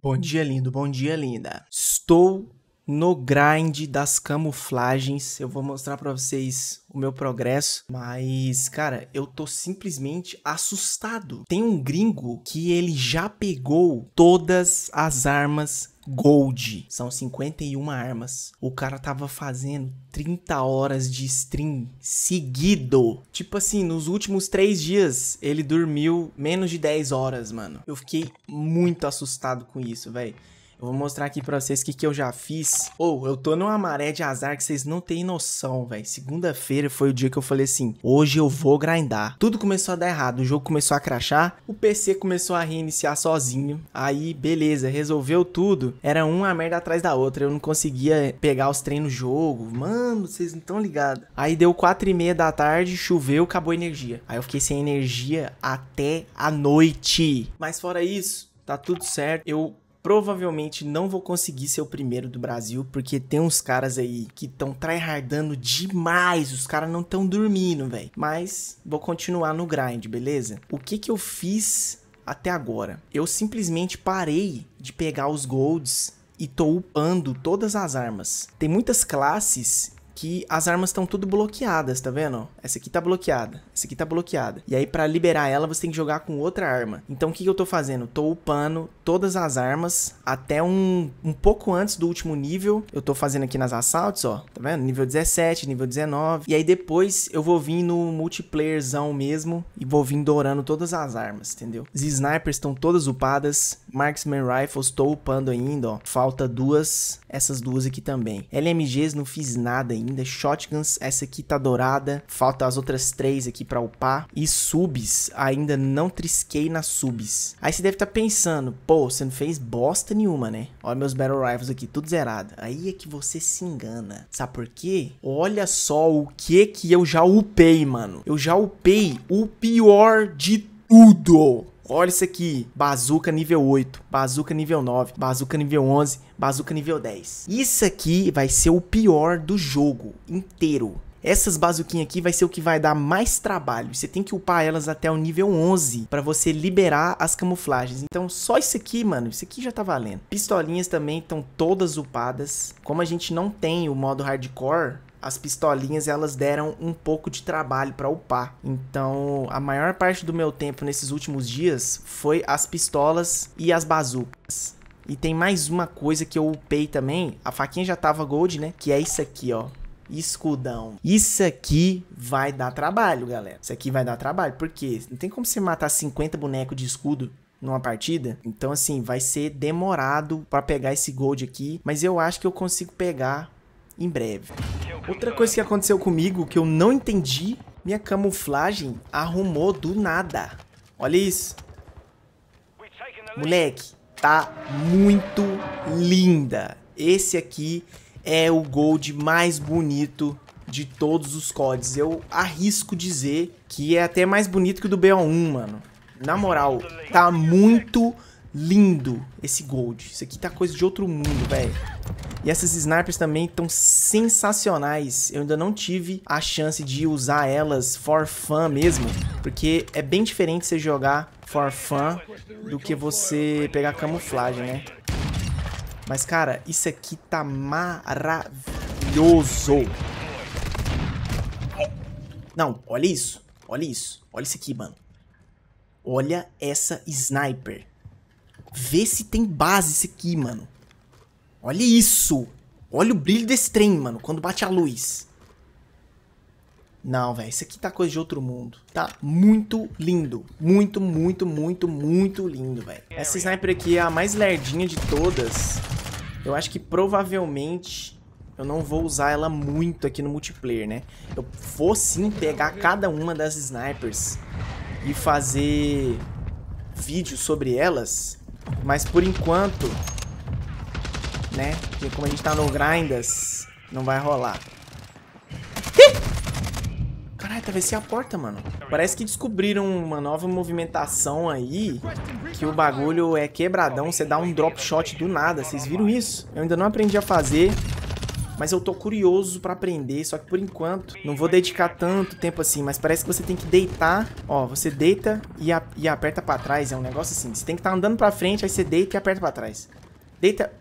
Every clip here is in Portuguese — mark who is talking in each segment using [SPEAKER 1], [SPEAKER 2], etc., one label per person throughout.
[SPEAKER 1] Bom dia, lindo. Bom dia, linda. Estou no grind das camuflagens. Eu vou mostrar para vocês o meu progresso, mas cara, eu tô simplesmente assustado. Tem um gringo que ele já pegou todas as armas Gold. São 51 armas. O cara tava fazendo 30 horas de stream seguido. Tipo assim, nos últimos 3 dias, ele dormiu menos de 10 horas, mano. Eu fiquei muito assustado com isso, velho. Eu vou mostrar aqui pra vocês o que, que eu já fiz. Ou, oh, eu tô numa maré de azar que vocês não têm noção, velho. Segunda-feira foi o dia que eu falei assim, hoje eu vou grindar. Tudo começou a dar errado, o jogo começou a crachar, o PC começou a reiniciar sozinho. Aí, beleza, resolveu tudo. Era uma merda atrás da outra, eu não conseguia pegar os treinos no jogo. Mano, vocês não estão ligados. Aí deu quatro e meia da tarde, choveu, acabou a energia. Aí eu fiquei sem energia até a noite. Mas fora isso, tá tudo certo. Eu provavelmente não vou conseguir ser o primeiro do Brasil, porque tem uns caras aí que estão tryhardando demais, os caras não estão dormindo, velho. Mas vou continuar no grind, beleza? O que que eu fiz até agora? Eu simplesmente parei de pegar os golds e tô upando todas as armas. Tem muitas classes que as armas estão tudo bloqueadas, tá vendo? Essa aqui tá bloqueada, essa aqui tá bloqueada. E aí para liberar ela você tem que jogar com outra arma. Então o que, que eu tô fazendo? Tô upando todas as armas até um, um pouco antes do último nível. Eu tô fazendo aqui nas assaltos, ó, tá vendo? Nível 17, nível 19. E aí depois eu vou vir no multiplayerzão mesmo e vou vir dourando todas as armas, entendeu? Os snipers estão todas upadas, marksman rifles tô upando ainda, ó. Falta duas, essas duas aqui também. LMGs não fiz nada ainda ainda. Shotguns, essa aqui tá dourada. Falta as outras três aqui pra upar. E subs, ainda não trisquei nas subs. Aí você deve estar tá pensando, pô, você não fez bosta nenhuma, né? Olha meus Battle Rifles aqui, tudo zerado. Aí é que você se engana. Sabe por quê? Olha só o que que eu já upei, mano. Eu já upei o pior de tudo. Olha isso aqui, bazuca nível 8, bazuca nível 9, bazuca nível 11, bazuca nível 10. Isso aqui vai ser o pior do jogo inteiro. Essas bazuquinhas aqui vai ser o que vai dar mais trabalho. Você tem que upar elas até o nível 11 para você liberar as camuflagens. Então só isso aqui, mano, isso aqui já tá valendo. Pistolinhas também estão todas upadas. Como a gente não tem o modo hardcore, as pistolinhas elas deram um pouco de trabalho para upar. Então, a maior parte do meu tempo nesses últimos dias foi as pistolas e as bazucas. E tem mais uma coisa que eu upei também, a faquinha já tava gold, né? Que é isso aqui, ó escudão. Isso aqui vai dar trabalho, galera. Isso aqui vai dar trabalho, porque não tem como você matar 50 bonecos de escudo numa partida. Então assim, vai ser demorado para pegar esse gold aqui, mas eu acho que eu consigo pegar em breve. Outra coisa que aconteceu comigo que eu não entendi, minha camuflagem arrumou do nada. Olha isso. Moleque, tá muito linda. Esse aqui é o gold mais bonito de todos os CODs. Eu arrisco dizer que é até mais bonito que o do BO1, mano. Na moral, tá muito lindo esse gold. Isso aqui tá coisa de outro mundo, velho. E essas snipers também estão sensacionais. Eu ainda não tive a chance de usar elas for fun mesmo, porque é bem diferente você jogar for fun do que você pegar camuflagem, né? Mas, cara, isso aqui tá maravilhoso. Não, olha isso. Olha isso. Olha isso aqui, mano. Olha essa sniper. Vê se tem base isso aqui, mano. Olha isso. Olha o brilho desse trem, mano, quando bate a luz. Não, velho, isso aqui tá coisa de outro mundo. Tá muito lindo. Muito, muito, muito, muito lindo, velho. Essa sniper aqui é a mais lerdinha de todas. Eu acho que provavelmente eu não vou usar ela muito aqui no multiplayer, né? Eu vou sim pegar cada uma das snipers e fazer vídeo sobre elas. Mas por enquanto, né? Porque como a gente tá no grindas, não vai rolar. Caralho, atravessei tá é a porta, mano. Parece que descobriram uma nova movimentação aí, que o bagulho é quebradão, você dá um drop shot do nada, vocês viram isso? Eu ainda não aprendi a fazer, mas eu tô curioso pra aprender, só que por enquanto não vou dedicar tanto tempo assim, mas parece que você tem que deitar, ó, você deita e, a, e aperta pra trás, é um negócio assim, você tem que estar tá andando pra frente, aí você deita e aperta pra trás. Deita,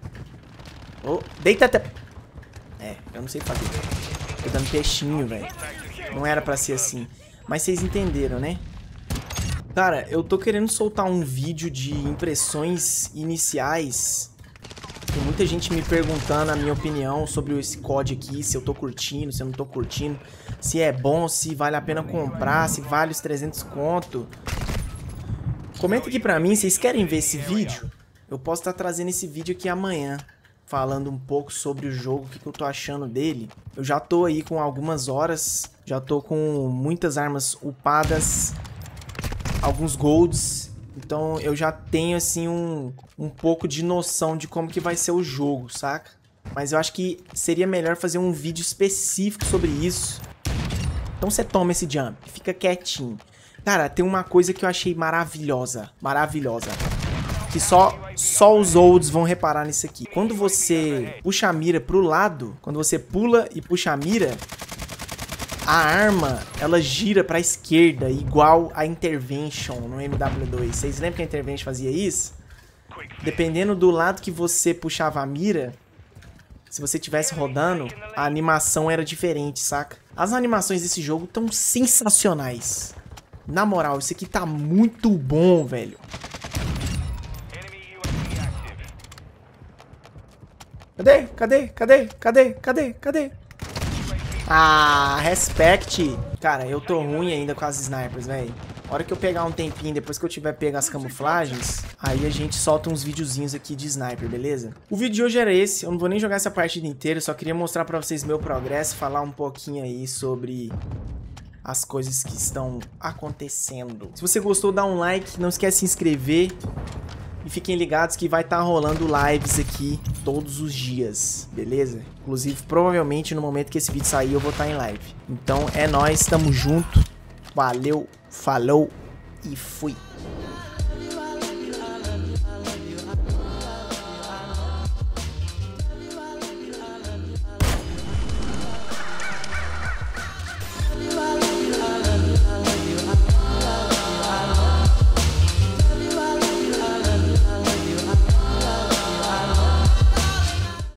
[SPEAKER 1] Oh, deita até... É, eu não sei fazer. Tô dando peixinho, velho. Não era pra ser assim. Mas vocês entenderam, né? Cara, eu tô querendo soltar um vídeo de impressões iniciais. Tem muita gente me perguntando a minha opinião sobre esse COD aqui, se eu tô curtindo, se eu não tô curtindo, se é bom, se vale a pena comprar, se vale os 300 conto. Comenta aqui pra mim, vocês querem ver esse vídeo? Eu posso estar tá trazendo esse vídeo aqui amanhã falando um pouco sobre o jogo, o que, que eu tô achando dele. Eu já tô aí com algumas horas, já tô com muitas armas upadas, alguns golds, então eu já tenho assim um, um pouco de noção de como que vai ser o jogo, saca? Mas eu acho que seria melhor fazer um vídeo específico sobre isso. Então você toma esse jump, fica quietinho. Cara, tem uma coisa que eu achei maravilhosa, maravilhosa que só só os olds vão reparar nisso aqui. Quando você puxa a mira pro lado, quando você pula e puxa a mira, a arma, ela gira pra esquerda, igual a Intervention no MW2. Vocês lembram que a Intervention fazia isso? Dependendo do lado que você puxava a mira, se você tivesse rodando, a animação era diferente, saca? As animações desse jogo estão sensacionais. Na moral, isso aqui tá muito bom, velho. Cadê? Cadê? Cadê? Cadê? Cadê? Cadê? Ah, respect. Cara, eu tô ruim ainda com as snipers, velho. Hora que eu pegar um tempinho, depois que eu tiver pego as camuflagens, aí a gente solta uns videozinhos aqui de sniper, beleza? O vídeo de hoje era esse, eu não vou nem jogar essa partida inteira, só queria mostrar pra vocês meu progresso, falar um pouquinho aí sobre as coisas que estão acontecendo. Se você gostou, dá um like, não esquece de se inscrever. E fiquem ligados que vai estar tá rolando lives aqui todos os dias, beleza? Inclusive, provavelmente no momento que esse vídeo sair eu vou estar tá em live. Então é nós, tamo junto. Valeu, falou e fui.